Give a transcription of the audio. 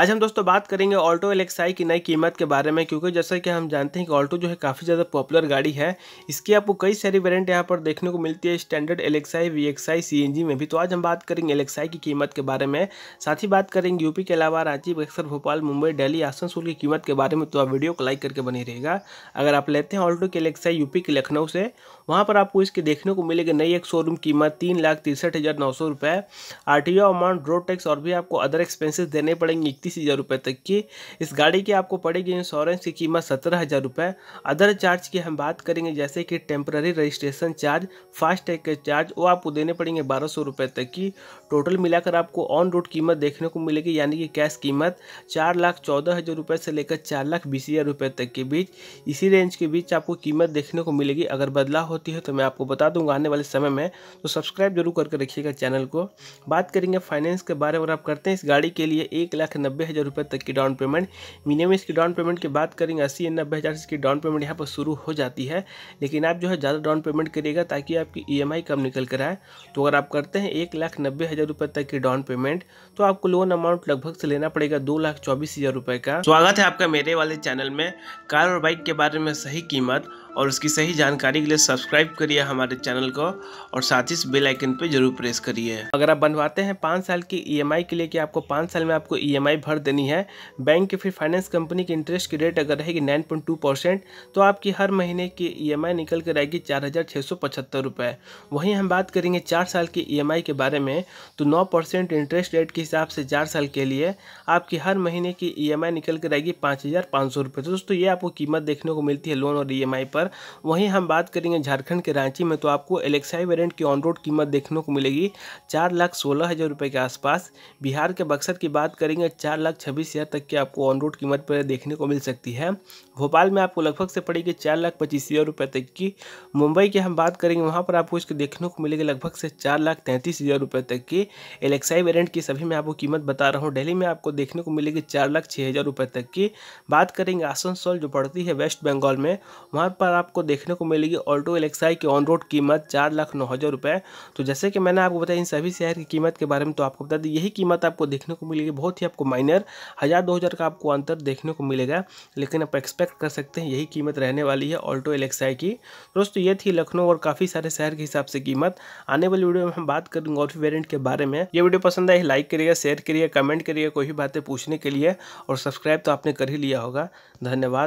आज हम दोस्तों बात करेंगे ऑल्टो एलेक्साई की नई कीमत के बारे में क्योंकि जैसा कि हम जानते हैं कि ऑल्टो जो है काफ़ी ज़्यादा पॉपुलर गाड़ी है इसकी आपको कई सारी वेरिएंट यहाँ पर देखने को मिलती है स्टैंडर्ड एलेक्साई वी एक्साई सी में भी तो आज हम बात करेंगे एलेक्साई की कीमत के बारे में साथ ही बात करेंगे यूपी के अलावा रांची बक्सर भोपाल मुंबई डेली आसनसोल की कीमत के बारे में तो आप वीडियो को लाइक करके बनी रहेगा अगर आप लेते हैं ऑल्टो की एलेक्साई यूपी के लखनऊ से वहाँ पर आपको इसके देखने को मिलेगी नई एक शोरूम कीमत तीन लाख तिरसठ हज़ार नौ सौ रुपये R T O amount road tax और भी आपको अदर एक्सपेंसेस देने पड़ेंगे इकतीस हज़ार रुपये तक की इस गाड़ी की आपको पड़ेगी इंश्योरेंस की कीमत सत्रह हज़ार रुपये अदर चार्ज की हम बात करेंगे जैसे कि टेम्प्ररी रजिस्ट्रेशन चार्ज फास्टैग के चार्ज वो आपको देने पड़ेंगे बारह सौ रुपये तक की टोटल मिलाकर आपको ऑन रोड कीमत देखने को मिलेगी यानी कि कैश कीमत चार लाख चौदह हज़ार रुपये से लेकर चार लाख बीस हज़ार रुपये तक के बीच इसी रेंज के बीच आपको कीमत देखने को मिलेगी अगर बदलाव होती है तो मैं आपको बता दूंगा आने वाले समय में तो सब्सक्राइब जरूर करके रखिएगा चैनल को बात करेंगे फाइनेंस के बारे में आप करते हैं इस गाड़ी के लिए एक लाख नब्बे नब्बे हज़ार रुपये तक की डाउन पेमेंट मिनिमम इसकी डाउन पेमेंट की बात करेंगे अस्सी या नब्बे हज़ार इसकी डाउन पेमेंट यहाँ पर शुरू हो जाती है लेकिन आप जो है ज़्यादा डाउन पेमेंट करिएगा ताकि आपकी ई e कम निकल कर आए तो अगर आप करते हैं एक लाख नब्बे हज़ार रुपये तक की डाउन पेमेंट तो आपको लोन अमाउंट लगभग से लेना पड़ेगा दो लाख चौबीस हज़ार रुपये का स्वागत है आपका मेरे वाले चैनल में कार और बाइक के बारे में सही कीमत और उसकी सही जानकारी के लिए सब्सक्राइब करिए हमारे चैनल को और साथ ही इस बेल आइकन पर जरूर प्रेस करिए अगर आप बनवाते हैं पाँच साल की ईएमआई e के लिए कि आपको पाँच साल में आपको ईएमआई e भर देनी है बैंक के फिर फाइनेंस कंपनी की इंटरेस्ट की रेट अगर रहेगी नाइन पॉइंट टू परसेंट तो आपकी हर महीने की ई e निकल कर आएगी चार हज़ार छः सौ पचहत्तर रुपये वहीं हम बात करेंगे चार साल की ई के बारे में तो नौ परसेंट इंटरेस्ट रेट के हिसाब से चार साल के लिए आपकी हर महीने की ई निकल कर आएगी पाँच हज़ार पाँच सौ रुपये तो दोस्तों ये आपको कीमत देखने को मिलती है लोन और ई पर पर वहीं हम बात करेंगे झारखंड के रांची में तो आपको एलेक्साई वेरियंट की ऑन रोड कीमत देखने को मिलेगी चार लाख सोलह हज़ार रुपये के आसपास बिहार के बक्सर की बात करेंगे चार लाख छब्बीस हज़ार तक की आपको ऑन रोड कीमत पर देखने को मिल सकती है भोपाल में आपको लगभग से पड़ेगी चार लाख पच्चीस हज़ार रुपये तक की मुंबई की हम बात करेंगे वहाँ पर आपको इसके देखने को मिलेगी लगभग से चार लाख तैंतीस हज़ार रुपये तक की एलेक्साई वेरियंट की सभी मैं आपको कीमत बता रहा हूँ डेली में आपको देखने को मिलेगी चार लाख छः हज़ार रुपये तक की बात करेंगे आसनसोल जो पड़ती है वेस्ट बंगाल में वहाँ पर कलर आपको देखने को मिलेगी ऑल्टो एलेक्साई की ऑन रोड कीमत चार लाख नौ हज़ार रुपये तो जैसे कि मैंने आपको बताया इन सभी शहर की कीमत के बारे में तो आपको बता दें यही कीमत आपको देखने को मिलेगी बहुत ही आपको माइनर हज़ार दो हज़ार का आपको अंतर देखने को मिलेगा लेकिन आप एक्सपेक्ट कर सकते हैं यही कीमत रहने वाली है ऑल्टो एलेक्साई की दोस्तों ये थी लखनऊ और काफ़ी सारे शहर के हिसाब से कीमत आने वाली वीडियो में हम बात करेंगे और भी के बारे में ये वीडियो पसंद आई लाइक करिएगा शेयर करिएगा कमेंट करिएगा कोई भी बातें पूछने के लिए और सब्सक्राइब तो आपने कर ही लिया होगा धन्यवाद